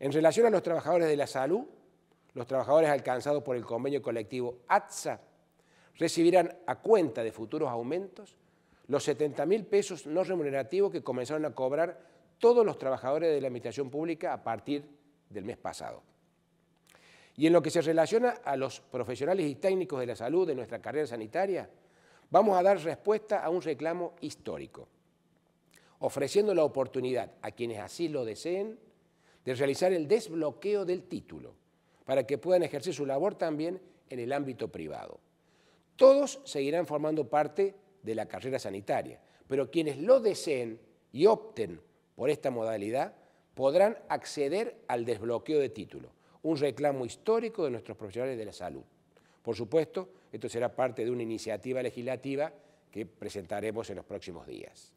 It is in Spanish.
En relación a los trabajadores de la salud, los trabajadores alcanzados por el convenio colectivo ATSA recibirán a cuenta de futuros aumentos los 70 mil pesos no remunerativos que comenzaron a cobrar todos los trabajadores de la administración pública a partir del mes pasado. Y en lo que se relaciona a los profesionales y técnicos de la salud de nuestra carrera sanitaria, vamos a dar respuesta a un reclamo histórico, ofreciendo la oportunidad a quienes así lo deseen de realizar el desbloqueo del título para que puedan ejercer su labor también en el ámbito privado. Todos seguirán formando parte de la carrera sanitaria, pero quienes lo deseen y opten por esta modalidad podrán acceder al desbloqueo de título, un reclamo histórico de nuestros profesionales de la salud. Por supuesto, esto será parte de una iniciativa legislativa que presentaremos en los próximos días.